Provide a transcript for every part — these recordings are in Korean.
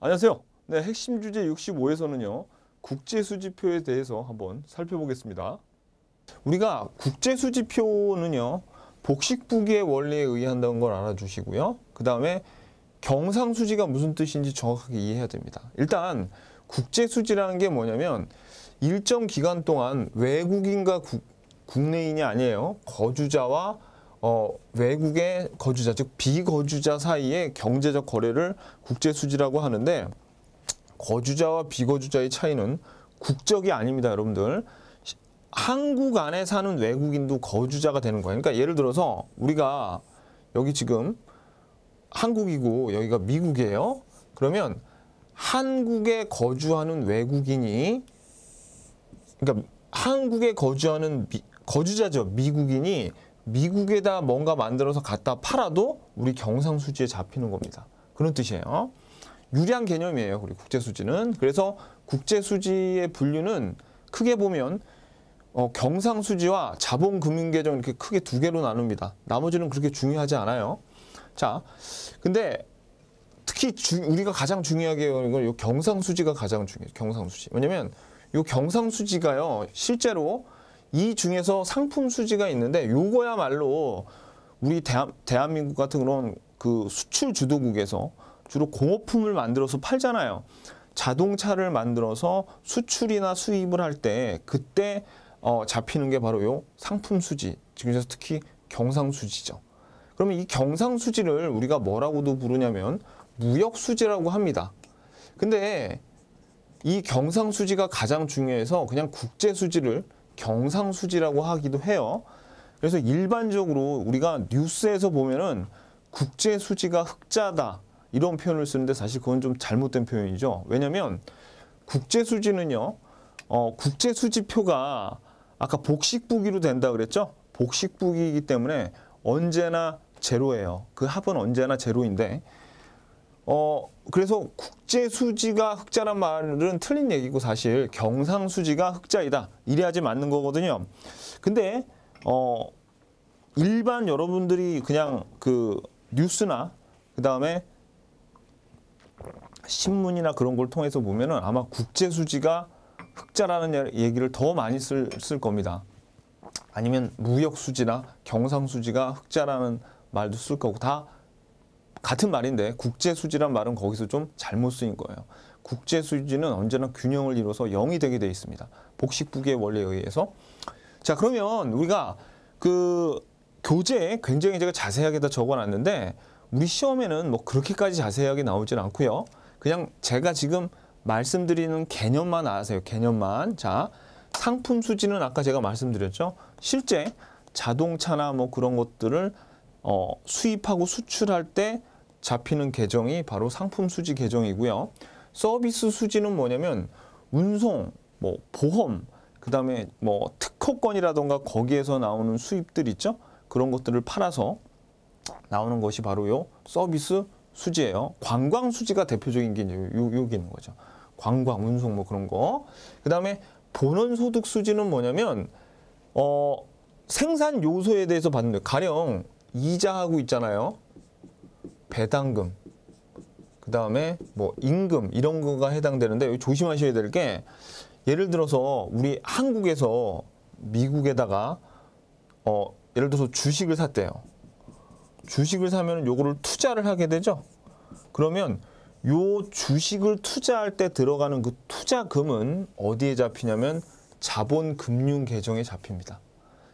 안녕하세요. 네, 핵심 주제 65에서는요. 국제 수지표에 대해서 한번 살펴보겠습니다. 우리가 국제 수지표는요. 복식부기의 원리에 의한다는 걸 알아주시고요. 그 다음에 경상수지가 무슨 뜻인지 정확하게 이해해야 됩니다. 일단 국제수지라는 게 뭐냐면 일정 기간 동안 외국인과 국, 내인이 아니에요. 거주자와 어, 외국의 거주자, 즉 비거주자 사이의 경제적 거래를 국제수지라고 하는데 거주자와 비거주자의 차이는 국적이 아닙니다, 여러분들. 한국 안에 사는 외국인도 거주자가 되는 거예요. 그러니까 예를 들어서 우리가 여기 지금 한국이고 여기가 미국이에요. 그러면 한국에 거주하는 외국인이 그러니까 한국에 거주하는 미, 거주자죠. 미국인이 미국에다 뭔가 만들어서 갖다 팔아도 우리 경상수지에 잡히는 겁니다. 그런 뜻이에요. 유리한 개념이에요. 우리 국제수지는. 그래서 국제수지의 분류는 크게 보면 어, 경상수지와 자본금융계정 이렇게 크게 두 개로 나눕니다. 나머지는 그렇게 중요하지 않아요. 자, 근데 특히 주, 우리가 가장 중요하게 여기는 건요 경상수지가 가장 중요해요. 경상수지. 왜냐면 이 경상수지가요, 실제로 이 중에서 상품 수지가 있는데 요거야말로 우리 대한, 대한민국 같은 그런 그 수출 주도국에서 주로 공업품을 만들어서 팔잖아요. 자동차를 만들어서 수출이나 수입을 할 때 그때 어, 잡히는 게 바로 요 상품 수지, 지금 서 특히 경상 수지죠. 그러면 이 경상 수지를 우리가 뭐라고도 부르냐면 무역 수지라고 합니다. 근데 이 경상 수지가 가장 중요해서 그냥 국제 수지를 경상수지라고 하기도 해요. 그래서 일반적으로 우리가 뉴스에서 보면은 국제 수지가 흑자다 이런 표현을 쓰는데 사실 그건 좀 잘못된 표현이죠. 왜냐하면 국제 수지는요, 어, 국제 수지표가 아까 복식부기로 된다 그랬죠? 복식부기이기 때문에 언제나 제로예요. 그 합은 언제나 제로인데 어 그래서 국제 수지가 흑자란 말은 틀린 얘기고 사실 경상 수지가 흑자이다 이래야지 맞는 거거든요. 근데 어 일반 여러분들이 그냥 그 뉴스나 그 다음에 신문이나 그런 걸 통해서 보면은 아마 국제 수지가 흑자라는 얘기를 더 많이 쓸, 쓸 겁니다. 아니면 무역 수지나 경상 수지가 흑자라는 말도 쓸 거고 다 같은 말인데 국제 수지란 말은 거기서 좀 잘못 쓰인 거예요. 국제 수지는 언제나 균형을 이뤄서 0이 되게 되어 있습니다. 복식부기의 원리에 의해서. 자, 그러면 우리가 그 교재에 굉장히 제가 자세하게 다 적어놨는데 우리 시험에는 뭐 그렇게까지 자세하게 나오진 않고요. 그냥 제가 지금 말씀드리는 개념만 아세요. 개념만. 자, 상품 수지는 아까 제가 말씀드렸죠. 실제 자동차나 뭐 그런 것들을 어, 수입하고 수출할 때 잡히는 계정이 바로 상품 수지 계정이고요. 서비스 수지는 뭐냐면 운송, 뭐 보험, 그 다음에 뭐 특허권이라던가 거기에서 나오는 수입들 있죠. 그런 것들을 팔아서 나오는 것이 바로 요 서비스 수지예요. 관광 수지가 대표적인 게 이제 요, 여기 있는 거죠. 관광, 운송 뭐 그런 거. 그 다음에 본원 소득 수지는 뭐냐면 어 생산 요소에 대해서 받는 거예요. 가령 이자하고 있잖아요. 배당금. 그 다음에 뭐 임금 이런 거가 해당되는데 조심하셔야 될 게 예를 들어서 우리 한국에서 미국에다가 어 예를 들어서 주식을 샀대요. 주식을 사면 요거를 투자를 하게 되죠. 그러면 요 주식을 투자할 때 들어가는 그 투자금은 어디에 잡히냐면 자본금융계정에 잡힙니다.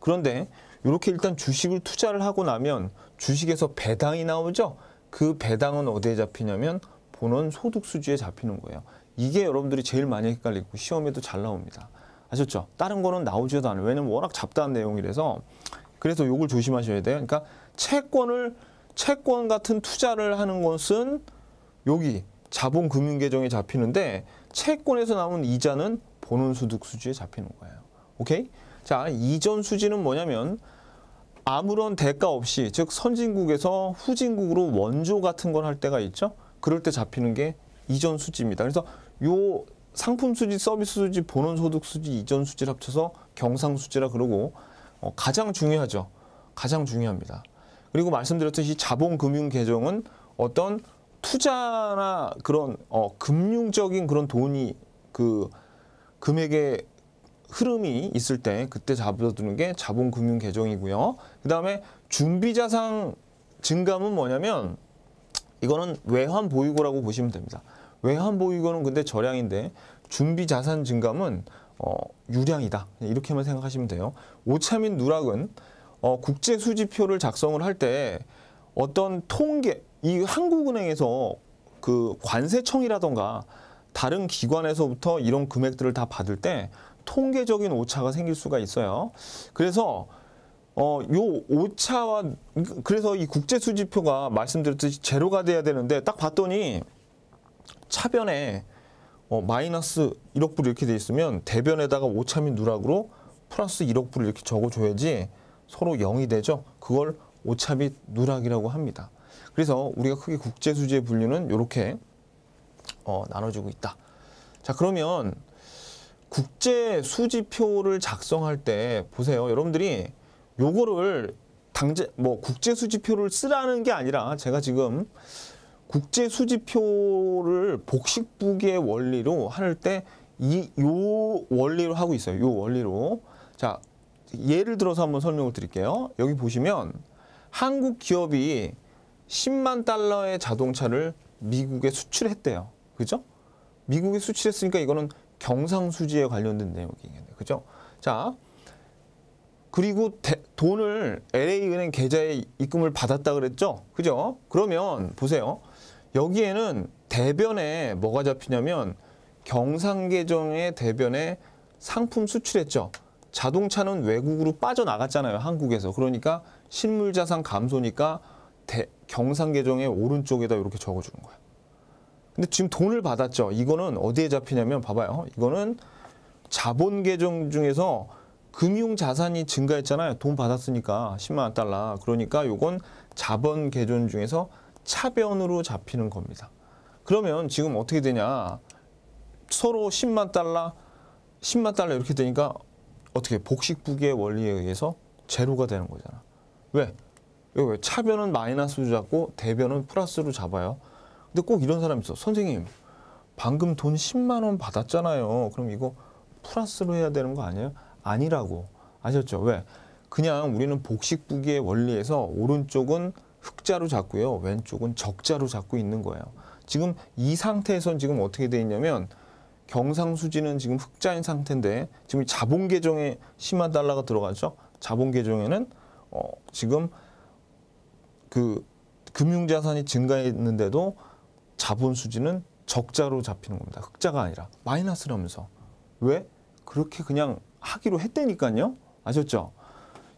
그런데 이렇게 일단 주식을 투자를 하고 나면 주식에서 배당이 나오죠. 그 배당은 어디에 잡히냐면 본원 소득수지에 잡히는 거예요. 이게 여러분들이 제일 많이 헷갈리고 시험에도 잘 나옵니다. 아셨죠? 다른 거는 나오지도 않아요. 왜냐면 워낙 잡다한 내용이라서 그래서 요걸 조심하셔야 돼요. 그러니까 채권을 채권 같은 투자를 하는 것은 여기 자본금융계정에 잡히는데 채권에서 나온 이자는 본원 소득 수지에 잡히는 거예요. 오케이? 자, 이전 수지는 뭐냐면 아무런 대가 없이 즉 선진국에서 후진국으로 원조 같은 걸 할 때가 있죠. 그럴 때 잡히는 게 이전 수지입니다. 그래서 요 상품 수지, 서비스 수지, 본원 소득 수지, 이전 수지를 합쳐서 경상 수지라 그러고 어, 가장 중요하죠. 가장 중요합니다. 그리고 말씀드렸듯이 자본금융 계정은 어떤 투자나 그런 어, 금융적인 그런 돈이 그 금액의 흐름이 있을 때 그때 잡아두는 게 자본금융 계정이고요. 그 다음에 준비자산 증감은 뭐냐면 이거는 외환 보유고라고 보시면 됩니다. 외환 보유고는 근데 저량인데 준비 자산 증감은 어, 유량이다. 이렇게만 생각하시면 돼요. 오차민 누락은 어, 국제 수지표를 작성을 할 때 어떤 통계, 이 한국은행에서 그 관세청이라던가 다른 기관에서부터 이런 금액들을 다 받을 때 통계적인 오차가 생길 수가 있어요. 그래서 어, 요 오차와 그래서 이 국제 수지표가 말씀드렸듯이 제로가 돼야 되는데 딱 봤더니 차변에 어, 마이너스 1억 불 이렇게 돼 있으면 대변에다가 오차민 누락으로 플러스 1억 불 이렇게 적어줘야지 서로 0이 되죠. 그걸 오차 및 누락이라고 합니다. 그래서 우리가 크게 국제 수지의 분류는 이렇게 어, 나눠지고 있다. 자 그러면 국제 수지표를 작성할 때 보세요. 여러분들이 요거를 당제 뭐 국제 수지표를 쓰라는 게 아니라 제가 지금 국제 수지표를 복식부기의 원리로 할 때 이 요 원리로 하고 있어요. 요 원리로. 자, 예를 들어서 한번 설명을 드릴게요. 여기 보시면 한국 기업이 10만 달러의 자동차를 미국에 수출했대요. 그죠? 미국에 수출했으니까 이거는 경상수지에 관련된 내용이겠네요. 그죠? 자, 그리고 대, 돈을 LA은행 계좌에 입금을 받았다 그랬죠? 그죠? 그러면 보세요. 여기에는 대변에 뭐가 잡히냐면 경상계정의 대변에 상품 수출했죠. 자동차는 외국으로 빠져나갔잖아요. 한국에서. 그러니까 실물자산 감소니까 대, 경상계정의 오른쪽에다 이렇게 적어주는 거예요. 근데 지금 돈을 받았죠. 이거는 어디에 잡히냐면 봐봐요. 이거는 자본 계정 중에서 금융 자산이 증가했잖아요. 돈 받았으니까 10만 달러. 그러니까 요건 자본 계정 중에서 차변으로 잡히는 겁니다. 그러면 지금 어떻게 되냐. 서로 10만 달러, 10만 달러 이렇게 되니까 어떻게 복식부기의 원리에 의해서 제로가 되는 거잖아. 왜? 왜? 차변은 마이너스로 잡고 대변은 플러스로 잡아요. 근데 꼭 이런 사람 있어. 선생님, 방금 돈 10만 원 받았잖아요. 그럼 이거 플러스로 해야 되는 거 아니에요? 아니라고. 아셨죠? 왜? 그냥 우리는 복식부기의 원리에서 오른쪽은 흑자로 잡고요. 왼쪽은 적자로 잡고 있는 거예요. 지금 이 상태에선 지금 어떻게 돼 있냐면 경상수지는 지금 흑자인 상태인데 지금 자본 계정에 심화 달러가 들어갔죠. 자본 계정에는 어, 지금 그 금융자산이 증가했는데도 자본 수지는 적자로 잡히는 겁니다. 흑자가 아니라 마이너스라면서. 왜? 그렇게 그냥 하기로 했대니까요 아셨죠?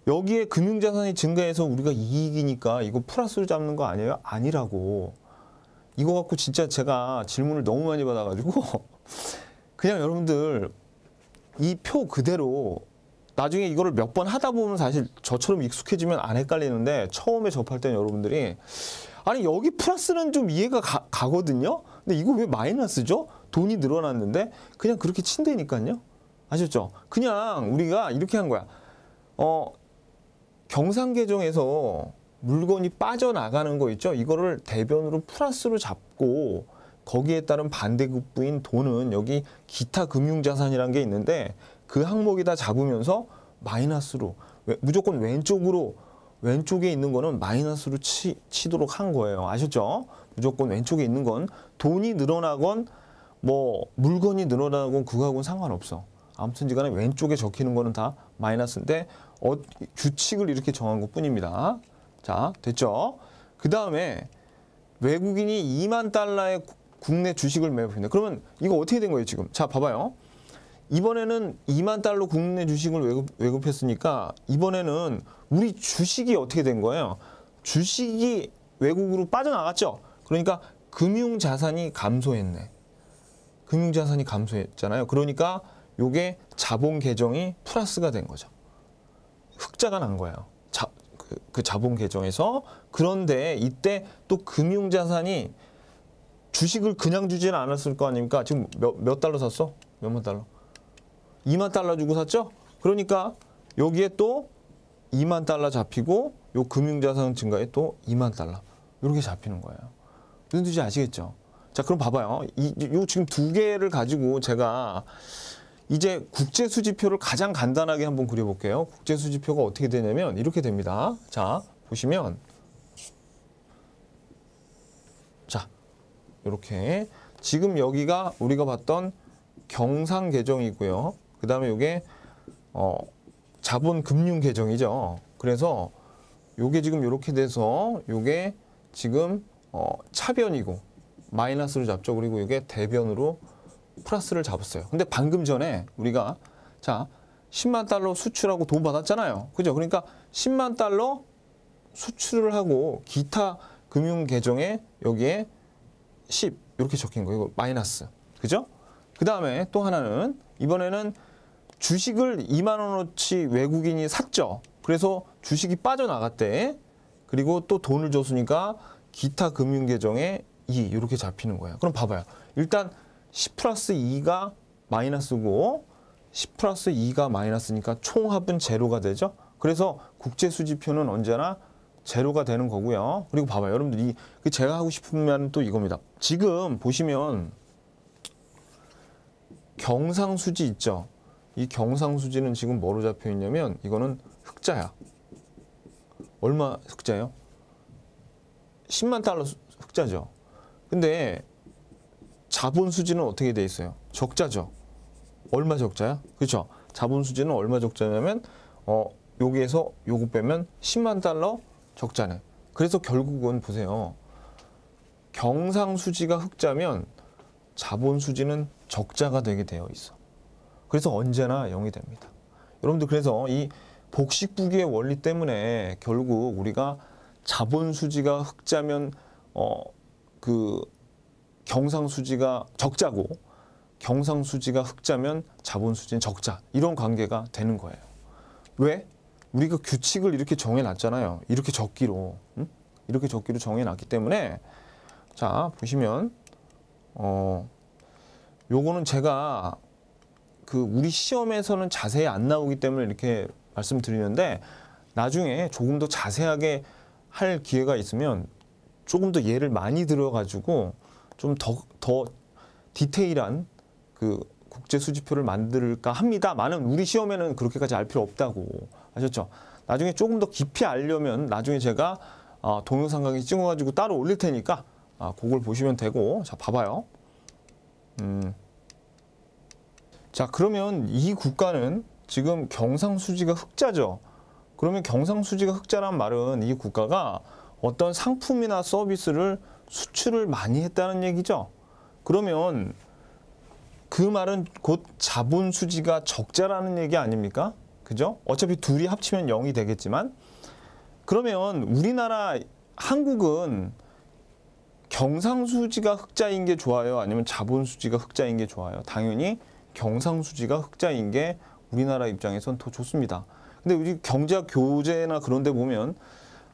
여기에 금융자산이 증가해서 우리가 이익이니까 이거 플러스를 잡는 거 아니에요? 아니라고. 이거 갖고 진짜 제가 질문을 너무 많이 받아가지고 그냥 여러분들 이 표 그대로 나중에 이거를 몇 번 하다 보면 사실 저처럼 익숙해지면 안 헷갈리는데 처음에 접할 때는 여러분들이 아니 여기 플러스는 좀 이해가 가, 가거든요. 근데 이거 왜 마이너스죠? 돈이 늘어났는데 그냥 그렇게 친대니까요 아셨죠? 그냥 우리가 이렇게 한 거야. 어, 경상 계정에서 물건이 빠져나가는 거 있죠? 이거를 대변으로 플러스로 잡고 거기에 따른 반대급부인 돈은 여기 기타 금융자산이라는 게 있는데 그 항목이 다 잡으면서 마이너스로 왜, 무조건 왼쪽으로 왼쪽에 있는 거는 마이너스로 치, 치도록 한 거예요. 아셨죠? 무조건 왼쪽에 있는 건 돈이 늘어나건 뭐 물건이 늘어나건 그거하고는 상관없어. 아무튼지 간에 왼쪽에 적히는 거는 다 마이너스인데 어, 규칙을 이렇게 정한 것 뿐입니다. 자, 됐죠? 그 다음에 외국인이 2만 달러의 국내 주식을 매입했는데 그러면 이거 어떻게 된 거예요, 지금? 자, 봐봐요. 이번에는 2만 달러 국내 주식을 외급, 외급했으니까 이번에는 우리 주식이 어떻게 된 거예요? 주식이 외국으로 빠져나갔죠. 그러니까 금융 자산이 감소했네. 금융 자산이 감소했잖아요. 그러니까 요게 자본 계정이 플러스가 된 거죠. 흑자가 난 거예요. 자, 그, 그 자본 계정에서 그런데 이때 또 금융 자산이 주식을 그냥 주지는 않았을 거 아닙니까? 지금 몇, 몇 달러 샀어? 몇만 달러? 2만 달러 주고 샀죠? 그러니까 여기에 또 2만 달러 잡히고 요 금융자산 증가에 또 2만 달러 이렇게 잡히는 거예요. 무슨 뜻인지 아시겠죠? 자 그럼 봐봐요. 이, 요 지금 두 개를 가지고 제가 이제 국제수지표를 가장 간단하게 한번 그려볼게요. 국제수지표가 어떻게 되냐면 이렇게 됩니다. 자 보시면 자 이렇게 지금 여기가 우리가 봤던 경상 계정이고요. 그 다음에 이게 어, 자본금융 계정이죠. 그래서 요게 지금 이렇게 돼서 요게 지금 어, 차변이고 마이너스를 잡죠. 그리고 이게 대변으로 플러스를 잡았어요. 근데 방금 전에 우리가 자 10만 달러 수출하고 돈 받았잖아요. 그죠? 그러니까 10만 달러 수출을 하고 기타 금융 계정에 여기에 10 이렇게 적힌 거예요. 이거 마이너스. 그죠? 그 다음에 또 하나는 이번에는 주식을 2만 원어치 외국인이 샀죠. 그래서 주식이 빠져나갔대. 그리고 또 돈을 줬으니까 기타 금융 계정에 2 이렇게 잡히는 거예요. 그럼 봐봐요. 일단 10 플러스 2가 마이너스고 10 플러스 2가 마이너스니까 총합은 제로가 되죠. 그래서 국제 수지표는 언제나 제로가 되는 거고요. 그리고 봐봐요. 여러분들이 그 제가 하고 싶으면또 이겁니다. 지금 보시면 경상수지 있죠. 이 경상수지는 지금 뭐로 잡혀 있냐면 이거는 흑자야. 얼마 흑자예요? 10만 달러 흑자죠. 근데 자본 수지는 어떻게 돼 있어요? 적자죠. 얼마 적자야? 그렇죠. 자본 수지는 얼마 적자냐면 어 여기에서 요거 빼면 10만 달러 적자네. 그래서 결국은 보세요. 경상 수지가 흑자면 자본 수지는 적자가 되게 되어 있어. 그래서 언제나 0이 됩니다. 여러분들 그래서 이 복식부기의 원리 때문에 결국 우리가 자본 수지가 흑자면 어그 경상 수지가 적자고 경상 수지가 흑자면 자본 수지는 적자 이런 관계가 되는 거예요. 왜? 우리가 규칙을 이렇게 정해놨잖아요. 이렇게 적기로 응? 이렇게 적기로 정해놨기 때문에 자 보시면 어 요거는 제가 그 우리 시험에서는 자세히 안 나오기 때문에 이렇게 말씀드리는데 나중에 조금 더 자세하게 할 기회가 있으면 조금 더 예를 많이 들어가지고 좀 더 더 디테일한 그 국제 수지표를 만들까 합니다만은 우리 시험에는 그렇게까지 알 필요 없다고 아셨죠? 나중에 조금 더 깊이 알려면 나중에 제가 아, 동영상강의 찍어가지고 따로 올릴 테니까 아, 그걸 보시면 되고 자 봐봐요. 음. 자 그러면 이 국가는 지금 경상수지가 흑자죠. 그러면 경상수지가 흑자란 말은 이 국가가 어떤 상품이나 서비스를 수출을 많이 했다는 얘기죠. 그러면 그 말은 곧 자본 수지가 적자라는 얘기 아닙니까? 그죠? 어차피 둘이 합치면 0이 되겠지만 그러면 우리나라 한국은 경상수지가 흑자인 게 좋아요? 아니면 자본수지가 흑자인 게 좋아요? 당연히 경상수지가 흑자인 게 우리나라 입장에선 더 좋습니다. 근데 우리 경제학 교재나 그런 데 보면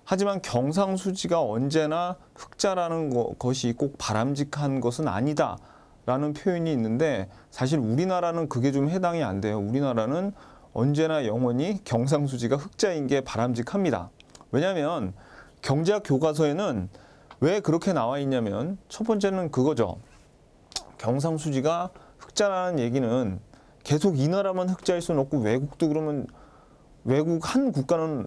하지만 경상수지가 언제나 흑자라는 거, 것이 꼭 바람직한 것은 아니다. 라는 표현이 있는데 사실 우리나라는 그게 좀 해당이 안 돼요. 우리나라는 언제나 영원히 경상수지가 흑자인 게 바람직합니다. 왜냐하면 경제학 교과서에는 왜 그렇게 나와 있냐면 첫 번째는 그거죠. 경상수지가 흑자라는 얘기는 계속 이 나라만 흑자일 수는 없고 외국도 그러면 외국 한 국가는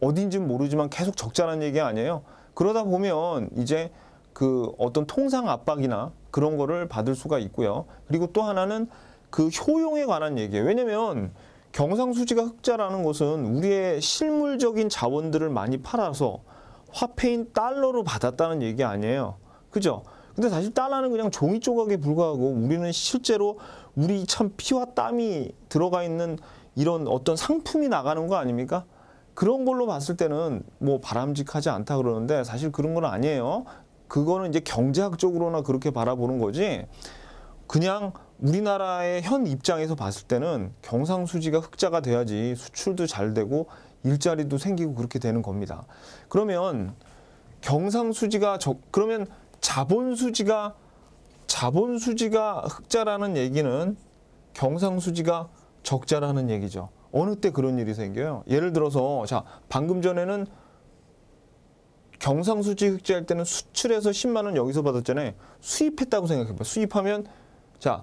어딘지는 모르지만 계속 적자라는 얘기 아니에요. 그러다 보면 이제 그 어떤 통상 압박이나 그런 거를 받을 수가 있고요. 그리고 또 하나는 그 효용에 관한 얘기예요. 왜냐면 경상수지가 흑자라는 것은 우리의 실물적인 자원들을 많이 팔아서 화폐인 달러로 받았다는 얘기 아니에요. 그죠? 근데 사실 달러는 그냥 종이 조각에 불과하고 우리는 실제로 우리 참 피와 땀이 들어가 있는 이런 어떤 상품이 나가는 거 아닙니까? 그런 걸로 봤을 때는 뭐 바람직하지 않다 그러는데 사실 그런 건 아니에요. 그거는 이제 경제학적으로나 그렇게 바라보는 거지 그냥 우리나라의 현 입장에서 봤을 때는 경상수지가 흑자가 돼야지 수출도 잘 되고 일자리도 생기고 그렇게 되는 겁니다. 그러면 경상수지가 적, 그러면 자본 수지가 자본 수지가 흑자라는 얘기는 경상 수지가 적자라는 얘기죠. 어느 때 그런 일이 생겨요? 예를 들어서 자 방금 전에는 경상수지 흑자할 때는 수출해서 10만 원 여기서 받았잖아요. 수입했다고 생각해봐. 수입하면 자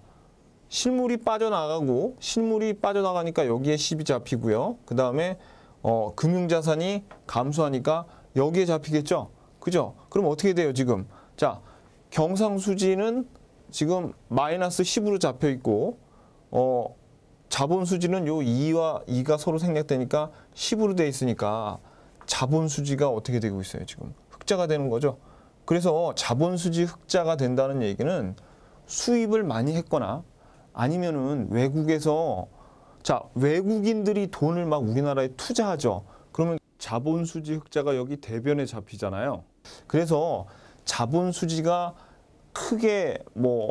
실물이 빠져나가고 실물이 빠져나가니까 여기에 10이 잡히고요. 그 다음에 어, 금융자산이 감소하니까 여기에 잡히겠죠. 그죠? 그럼 어떻게 돼요 지금? 자, 경상수지는 지금 마이너스 10으로 잡혀 있고 어 자본수지는 요 2와 2가 서로 생략되니까 10으로 되어 있으니까 자본수지가 어떻게 되고 있어요 지금 흑자가 되는 거죠. 그래서 자본수지 흑자가 된다는 얘기는 수입을 많이 했거나 아니면은 외국에서 자 외국인들이 돈을 막 우리나라에 투자하죠. 그러면 자본수지 흑자가 여기 대변에 잡히잖아요. 그래서 자본 수지가 크게 뭐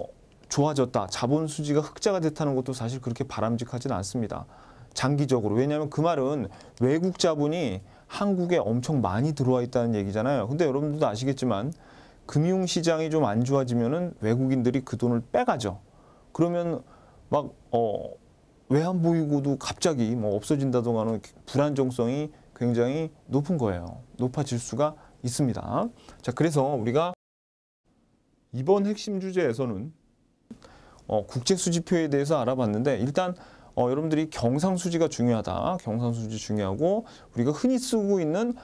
좋아졌다, 자본 수지가 흑자가 됐다는 것도 사실 그렇게 바람직하지는 않습니다. 장기적으로 왜냐하면 그 말은 외국 자본이 한국에 엄청 많이 들어와 있다는 얘기잖아요. 근데 여러분들도 아시겠지만 금융 시장이 좀 안 좋아지면은 외국인들이 그 돈을 빼가죠. 그러면 막어왜안 보이고도 갑자기 뭐 없어진다던가 하는 불안정성이 굉장히 높은 거예요. 높아질 수가 있습니다. 자, 그래서 우리가 이번 핵심 주제에서는 어, 국제수지표에 대해서 알아봤는데 일단 어, 여러분들이 경상수지가 중요하다. 경상수지 중요하고 우리가 흔히 쓰고 있는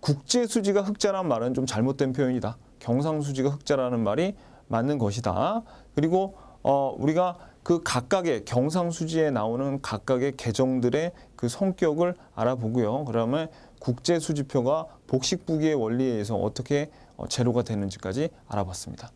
국제수지가 흑자란 말은 좀 잘못된 표현이다. 경상수지가 흑자라는 말이 맞는 것이다. 그리고 어, 우리가 그 각각의 경상수지에 나오는 각각의 계정들의 그 성격을 알아보고요. 그다음에 국제 수지표가 복식 부기의 원리에 의해서 어떻게 어, 제로가 되는지까지 알아봤습니다.